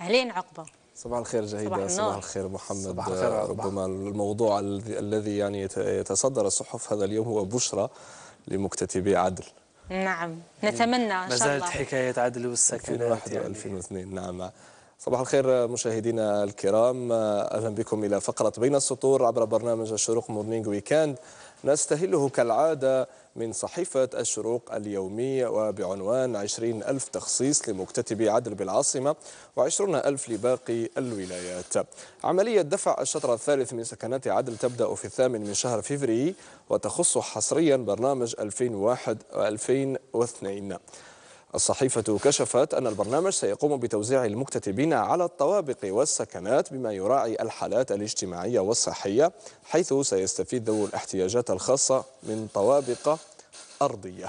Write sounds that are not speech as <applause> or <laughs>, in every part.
أهلين عقبة صباح الخير جهيدة صباح, صباح الخير محمد صباح الخير ربما الموضوع الذي يعني يتصدر الصحف هذا اليوم هو بشرى لمكتتبي عدل نعم نتمنى ان شاء الله ما زالت حكايه عدل والسكنات 2001 يعني. 2002 نعم صباح الخير مشاهدينا الكرام اهلا بكم الى فقره بين السطور عبر برنامج الشروق مورنينغ ويكاند نستهله كالعادة من صحيفة الشروق اليومية وبعنوان 20 ألف تخصيص لمكتتبي عدل بالعاصمة و20 ألف لباقي الولايات عملية دفع الشطر الثالث من سكنات عدل تبدأ في الثامن من شهر فيفري وتخص حصريا برنامج 2001 و2002 الصحيفة كشفت أن البرنامج سيقوم بتوزيع المكتتبين على الطوابق والسكنات بما يراعي الحالات الاجتماعية والصحية حيث سيستفيد ذوو الاحتياجات الخاصة من طوابق أرضية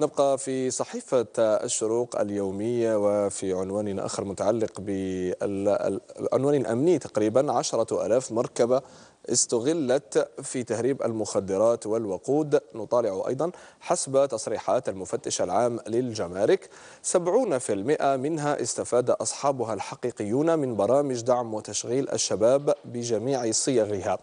نبقى في صحيفة الشروق اليومية وفي عنوان آخر متعلق بعنوان أمني تقريبا عشرة ألاف مركبة استغلت في تهريب المخدرات والوقود نطالع أيضا حسب تصريحات المفتش العام للجمارك 70% منها استفاد أصحابها الحقيقيون من برامج دعم وتشغيل الشباب بجميع صيغها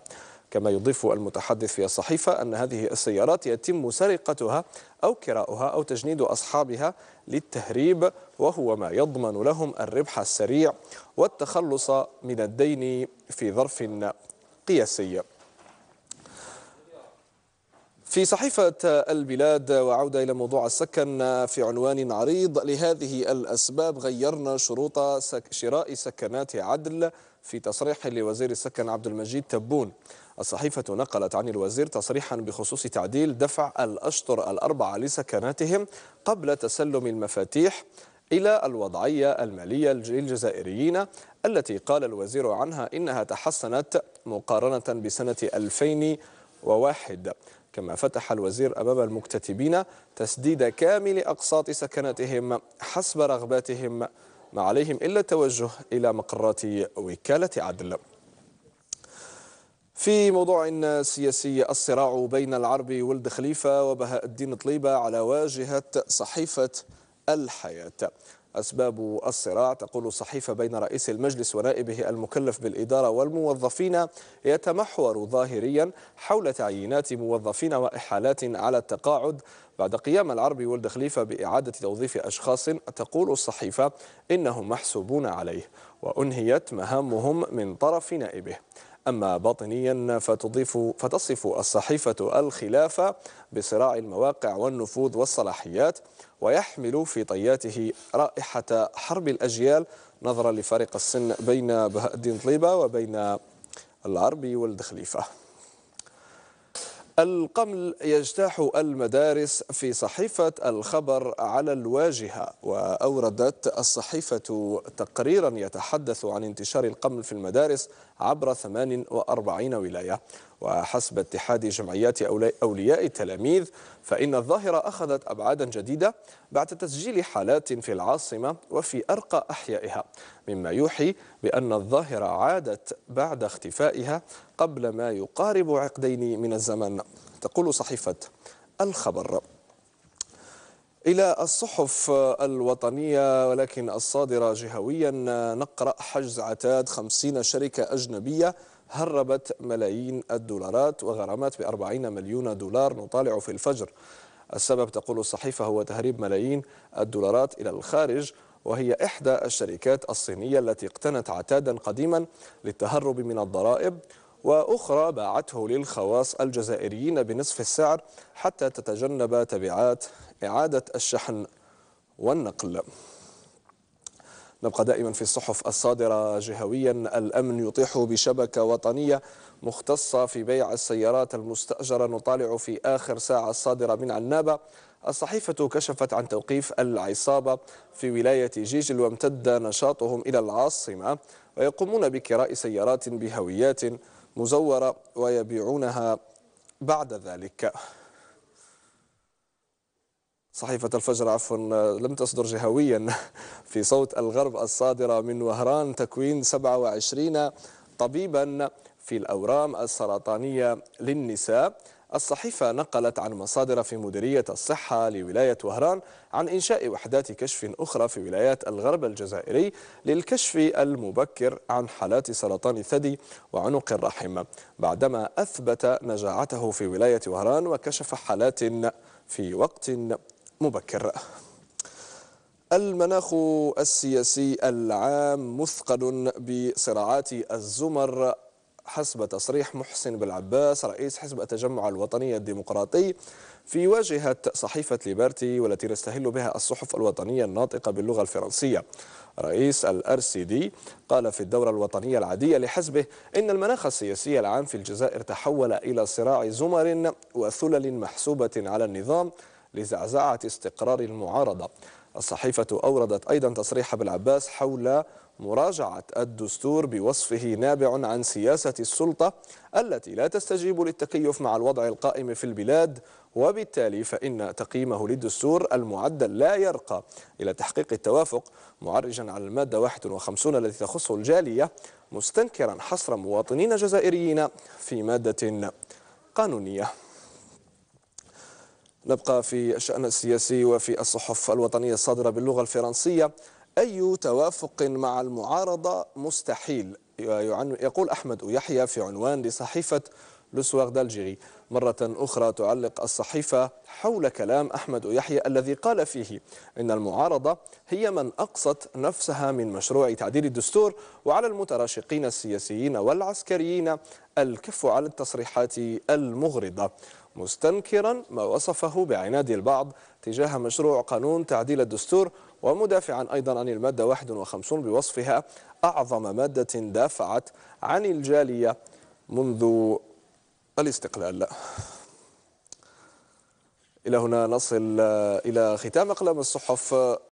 كما يضيف المتحدث في الصحيفة أن هذه السيارات يتم سرقتها أو كراؤها أو تجنيد أصحابها للتهريب وهو ما يضمن لهم الربح السريع والتخلص من الدين في ظرف قياسي في صحيفة البلاد وعودة إلى موضوع السكن في عنوان عريض لهذه الأسباب غيرنا شروط سك شراء سكنات عدل في تصريح لوزير السكن عبد المجيد تبون الصحيفة نقلت عن الوزير تصريحا بخصوص تعديل دفع الأشطر الأربعة لسكناتهم قبل تسلم المفاتيح إلى الوضعية المالية للجزائريين التي قال الوزير عنها إنها تحسنت مقارنة بسنة 2001 كما فتح الوزير أباب المكتتبين تسديد كامل أقساط سكنتهم حسب رغباتهم ما عليهم إلا التوجه إلى مقرات وكالة عدل في موضوع سياسي الصراع بين العرب ولد خليفة وبهاء الدين طليبة على واجهة صحيفة الحياة أسباب الصراع تقول الصحيفة بين رئيس المجلس ونائبه المكلف بالإدارة والموظفين يتمحور ظاهريا حول تعيينات موظفين وإحالات على التقاعد بعد قيام العربي ولد خليفة بإعادة توظيف أشخاص تقول الصحيفة إنهم محسوبون عليه وأنهيت مهامهم من طرف نائبه أما باطنيا فتضيف فتصف الصحيفة الخلافة بصراع المواقع والنفوذ والصلاحيات ويحمل في طياته رائحة حرب الأجيال نظرا لفارق السن بين بهاء الدين طليبة وبين العربي والدخليفة القمل يجتاح المدارس في صحيفة الخبر على الواجهة وأوردت الصحيفة تقريرا يتحدث عن انتشار القمل في المدارس عبر 48 ولاية وحسب اتحاد جمعيات أولياء التلاميذ فإن الظاهرة أخذت أبعادا جديدة بعد تسجيل حالات في العاصمة وفي أرقى أحيائها مما يوحي بأن الظاهرة عادت بعد اختفائها قبل ما يقارب عقدين من الزمن تقول صحيفة الخبر إلى الصحف الوطنية ولكن الصادرة جهويا نقرأ حجز عتاد 50 شركة أجنبية هربت ملايين الدولارات وغرامات بأربعين مليون دولار نطالع في الفجر السبب تقول الصحيفة هو تهريب ملايين الدولارات إلى الخارج وهي إحدى الشركات الصينية التي اقتنت عتادا قديما للتهرب من الضرائب وأخرى باعته للخواص الجزائريين بنصف السعر حتى تتجنب تبعات إعادة الشحن والنقل نبقى دائما في الصحف الصادرة جهويا الأمن يطيح بشبكة وطنية مختصة في بيع السيارات المستأجرة نطالع في آخر ساعة الصادرة من عنابة الصحيفة كشفت عن توقيف العصابة في ولاية جيجل وامتد نشاطهم إلى العاصمة ويقومون بكراء سيارات بهويات مزورة ويبيعونها بعد ذلك صحيفة الفجر عفوا آه، لم تصدر جهويا <laughs> في صوت الغرب الصادرة من وهران تكوين 27 طبيبا في الأورام السرطانية للنساء الصحيفة نقلت عن مصادر في مديرية الصحة لولاية وهران عن إنشاء وحدات كشف أخرى في ولايات الغرب الجزائري للكشف المبكر عن حالات سرطان الثدي وعنق الرحم بعدما أثبت نجاعته في ولاية وهران وكشف حالات في وقت مبكر المناخ السياسي العام مثقل بصراعات الزمر حسب تصريح محسن بالعباس رئيس حزب التجمع الوطني الديمقراطي في واجهة صحيفة ليبرتي والتي نستهل بها الصحف الوطنية الناطقة باللغة الفرنسية رئيس الار سي دي قال في الدورة الوطنية العادية لحزبه إن المناخ السياسي العام في الجزائر تحول إلى صراع زمر وثلل محسوبة على النظام لزعزعة استقرار المعارضة الصحيفة أوردت أيضا تصريح بالعباس حول مراجعة الدستور بوصفه نابع عن سياسة السلطة التي لا تستجيب للتكيف مع الوضع القائم في البلاد وبالتالي فإن تقييمه للدستور المعدل لا يرقى إلى تحقيق التوافق معرجا على المادة 51 التي تخص الجالية مستنكرا حصر مواطنين جزائريين في مادة قانونية نبقى في الشأن السياسي وفي الصحف الوطنية الصادرة باللغة الفرنسية أي توافق مع المعارضة مستحيل يقول أحمد يحيى في عنوان لصحيفة لسواغ دالجيري مرة أخرى تعلق الصحيفة حول كلام أحمد يحيى الذي قال فيه إن المعارضة هي من أقصت نفسها من مشروع تعديل الدستور وعلى المتراشقين السياسيين والعسكريين الكف على التصريحات المغرضة مستنكرا ما وصفه بعناد البعض تجاه مشروع قانون تعديل الدستور ومدافعا أيضا عن المادة 51 بوصفها أعظم مادة دافعت عن الجالية منذ الاستقلال إلى هنا نصل آه، إلى ختام أقلام الصحف